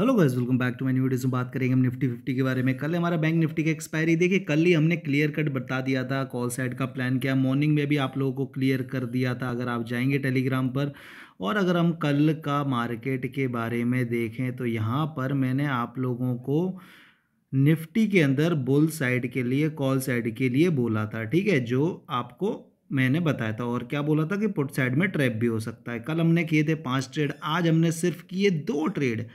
hello guys welcome back to my new videos में बात करेंगे हम निफ्टी फिफ्टी के बारे में कल हमारा बैंक निफ्टी का एक्सपायरी देखिए कल ही हमने क्लियर कट बता दिया था कॉल साइड का प्लान किया मॉर्निंग में भी आप लोगों को क्लियर कर दिया था अगर आप जाएंगे टेलीग्राम पर और अगर हम कल का मार्केट के बारे में देखें तो यहाँ पर मैंने आप लोगों को निफ्टी के अंदर बुल साइड के लिए कॉल साइड के लिए बोला था ठीक है जो आपको मैंने बताया था और क्या बोला था कि पुट साइड में ट्रैप भी हो सकता है कल हमने किए थे पाँच ट्रेड आज हमने सिर्फ किए दो ट्रेड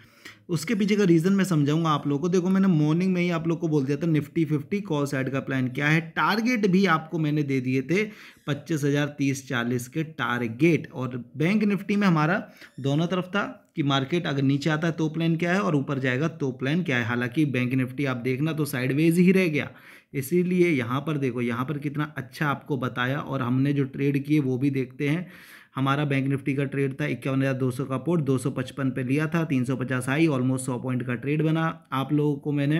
उसके पीछे का रीज़न मैं समझाऊंगा आप लोगों को देखो मैंने मॉर्निंग में ही आप लोग को बोल दिया था निफ्टी फिफ्टी कॉल साइड का प्लान क्या है टारगेट भी आपको मैंने दे दिए थे पच्चीस हज़ार तीस चालीस के टारगेट और बैंक निफ्टी में हमारा दोनों तरफ था कि मार्केट अगर नीचे आता है तो प्लान क्या है और ऊपर जाएगा तो प्लान क्या है हालांकि बैंक निफ्टी आप देखना तो साइडवेज ही रह गया इसीलिए यहाँ पर देखो यहाँ पर कितना अच्छा आपको बताया और हमने जो ट्रेड किए वो भी देखते हैं हमारा बैंक निफ्टी का ट्रेड था इक्यावन हज़ार दो सौ का पोर्ट दो सौ पचपन पे लिया था तीन सौ पचास आई ऑलमोस्ट सौ पॉइंट का ट्रेड बना आप लोगों को मैंने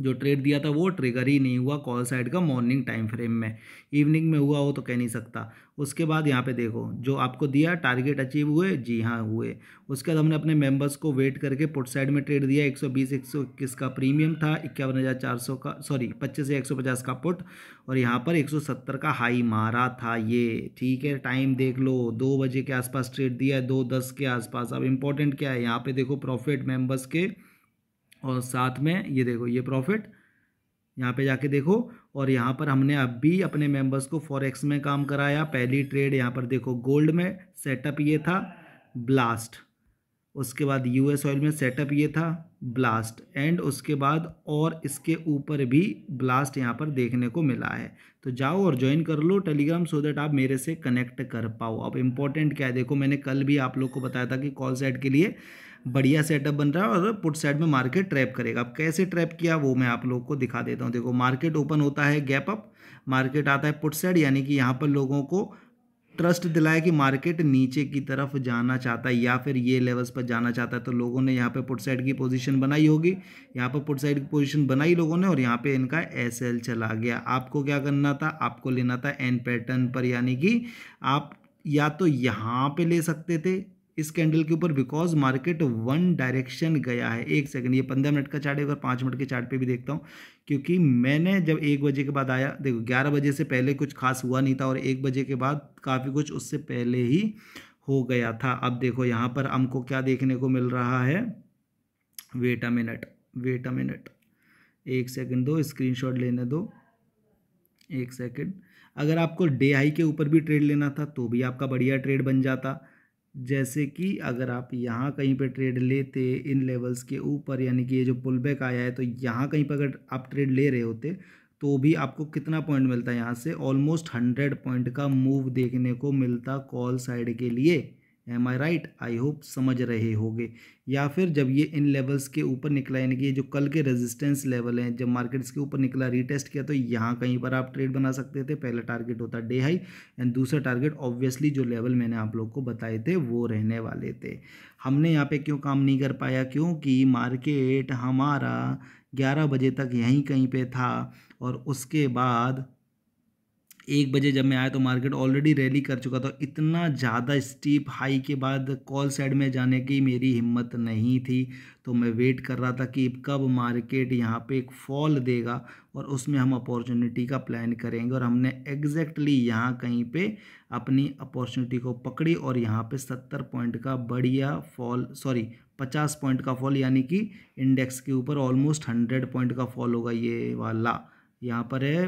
जो ट्रेड दिया था वो ट्रिगर ही नहीं हुआ कॉल साइड का मॉर्निंग टाइम फ्रेम में इवनिंग में हुआ हो तो कह नहीं सकता उसके बाद यहाँ पे देखो जो आपको दिया टारगेट अचीव हुए जी हाँ हुए उसके बाद हमने अपने मेंबर्स को वेट करके पुट साइड में ट्रेड दिया 120 121 का प्रीमियम था इक्यावन हज़ार चार सौ का सॉरी पच्चीस से एक का पुट और यहाँ पर एक का हाई मारा था ये ठीक है टाइम देख लो दो बजे के आसपास ट्रेड दिया है दो दस के आसपास अब इम्पोर्टेंट क्या है यहाँ पर देखो प्रॉफिट मेम्बर्स के और साथ में ये देखो ये प्रॉफिट यहाँ पे जाके देखो और यहाँ पर हमने अब भी अपने मेंबर्स को फॉरेक्स में काम कराया पहली ट्रेड यहाँ पर देखो गोल्ड में सेटअप ये था ब्लास्ट उसके बाद यूएस ऑयल में सेटअप ये था ब्लास्ट एंड उसके बाद और इसके ऊपर भी ब्लास्ट यहाँ पर देखने को मिला है तो जाओ और ज्वाइन कर लो टेलीग्राम सो दैट आप मेरे से कनेक्ट कर पाओ अब इम्पोर्टेंट क्या है देखो मैंने कल भी आप लोग को बताया था कि कॉल सेट के लिए बढ़िया सेटअप बन रहा है और पुट साइड में मार्केट ट्रैप करेगा अब कैसे ट्रैप किया वो मैं आप लोग को दिखा देता हूँ देखो मार्केट ओपन होता है गैप अप मार्केट आता है पुट साइड यानी कि यहाँ पर लोगों को ट्रस्ट दिलाया कि मार्केट नीचे की तरफ जाना चाहता है या फिर ये लेवल्स पर जाना चाहता है तो लोगों ने यहाँ पे पुट साइड की पोजीशन बनाई होगी यहाँ पर पुट साइड की पोजीशन बनाई लोगों ने और यहाँ पे इनका एस चला गया आपको क्या करना था आपको लेना था एन पैटर्न पर यानी कि आप या तो यहाँ पे ले सकते थे इस कैंडल के ऊपर बिकॉज मार्केट वन डायरेक्शन गया है एक सेकंड ये पंद्रह मिनट का चार्ट है अगर पाँच मिनट के चार्ट पे भी देखता हूँ क्योंकि मैंने जब एक बजे के बाद आया देखो ग्यारह बजे से पहले कुछ खास हुआ नहीं था और एक बजे के बाद काफ़ी कुछ उससे पहले ही हो गया था अब देखो यहाँ पर हमको क्या देखने को मिल रहा है wait a minute wait a minute एक सेकेंड दो स्क्रीन लेने दो एक सेकेंड अगर आपको डे हाई के ऊपर भी ट्रेड लेना था तो भी आपका बढ़िया ट्रेड बन जाता जैसे कि अगर आप यहाँ कहीं पे ट्रेड लेते इन लेवल्स के ऊपर यानी कि ये जो पुल बैक आया है तो यहाँ कहीं पर अगर आप ट्रेड ले रहे होते तो भी आपको कितना पॉइंट मिलता है यहाँ से ऑलमोस्ट हंड्रेड पॉइंट का मूव देखने को मिलता कॉल साइड के लिए am I right I hope समझ रहे होगे या फिर जब ये इन लेवल्स के ऊपर निकला यानी कि ये जो कल के रेजिस्टेंस लेवल हैं जब मार्केट्स के ऊपर निकला रीटेस्ट किया तो यहाँ कहीं पर आप ट्रेड बना सकते थे पहला टारगेट होता डे हाई एंड दूसरा टारगेट ऑब्वियसली जो लेवल मैंने आप लोग को बताए थे वो रहने वाले थे हमने यहाँ पे क्यों काम नहीं कर पाया क्योंकि मार्केट हमारा ग्यारह बजे तक यहीं कहीं पर था और उसके बाद एक बजे जब मैं आया तो मार्केट ऑलरेडी रैली कर चुका था इतना ज़्यादा स्टीप हाई के बाद कॉल साइड में जाने की मेरी हिम्मत नहीं थी तो मैं वेट कर रहा था कि कब मार्केट यहाँ पे एक फॉल देगा और उसमें हम अपॉर्चुनिटी का प्लान करेंगे और हमने एग्जैक्टली यहाँ कहीं पे अपनी अपॉर्चुनिटी को पकड़ी और यहाँ पर सत्तर पॉइंट का बढ़िया फॉल सॉरी पचास पॉइंट का फॉल यानी कि इंडेक्स के ऊपर ऑलमोस्ट हंड्रेड पॉइंट का फॉल होगा ये वाला यहाँ पर है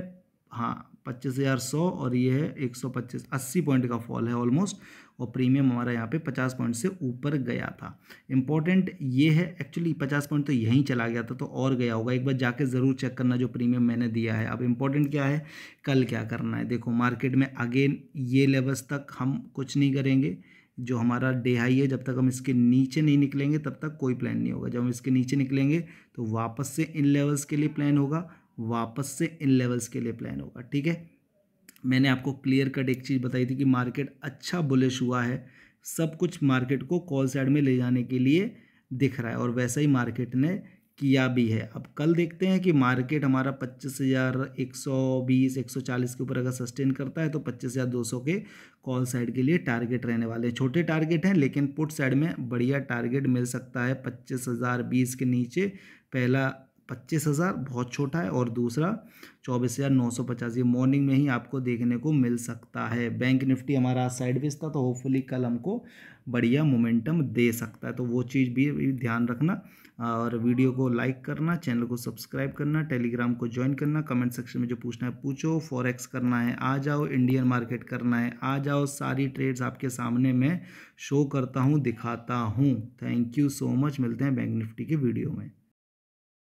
हाँ पच्चीस हज़ार सौ और ये है एक सौ पच्चीस अस्सी पॉइंट का फॉल है ऑलमोस्ट और प्रीमियम हमारा यहाँ पे पचास पॉइंट से ऊपर गया था इम्पॉर्टेंट ये है एक्चुअली पचास पॉइंट तो यहीं चला गया था तो और गया होगा एक बार जाके ज़रूर चेक करना जो प्रीमियम मैंने दिया है अब इम्पॉर्टेंट क्या है कल क्या करना है देखो मार्केट में अगेन ये लेवल्स तक हम कुछ नहीं करेंगे जो हमारा डे हाई है जब तक हम इसके नीचे नहीं निकलेंगे तब तक कोई प्लान नहीं होगा जब हम इसके नीचे निकलेंगे तो वापस से इन लेवल्स के लिए प्लान होगा वापस से इन लेवल्स के लिए प्लान होगा ठीक है मैंने आपको क्लियर कट एक चीज़ बताई थी कि मार्केट अच्छा बुलिश हुआ है सब कुछ मार्केट को कॉल साइड में ले जाने के लिए दिख रहा है और वैसा ही मार्केट ने किया भी है अब कल देखते हैं कि मार्केट हमारा पच्चीस हज़ार एक सौ बीस एक सौ चालीस के ऊपर अगर सस्टेन करता है तो पच्चीस हज़ार दो सौ के कॉल साइड के लिए टारगेट रहने वाले हैं छोटे टारगेट हैं लेकिन पुट साइड में बढ़िया टारगेट मिल सकता है पच्चीस हज़ार बीस के नीचे पहला पच्चीस हज़ार बहुत छोटा है और दूसरा चौबीस हज़ार नौ सौ पचास ये मॉर्निंग में ही आपको देखने को मिल सकता है बैंक निफ्टी हमारा साइडवेज था तो होपफुली कल हमको बढ़िया मोमेंटम दे सकता है तो वो चीज़ भी ध्यान रखना और वीडियो को लाइक करना चैनल को सब्सक्राइब करना टेलीग्राम को ज्वाइन करना कमेंट सेक्शन में जो पूछना है पूछो फॉरेक्स करना है आ जाओ इंडियन मार्केट करना है आ जाओ सारी ट्रेड्स आपके सामने मैं शो करता हूँ दिखाता हूँ थैंक यू सो मच मिलते हैं बैंक निफ्टी के वीडियो में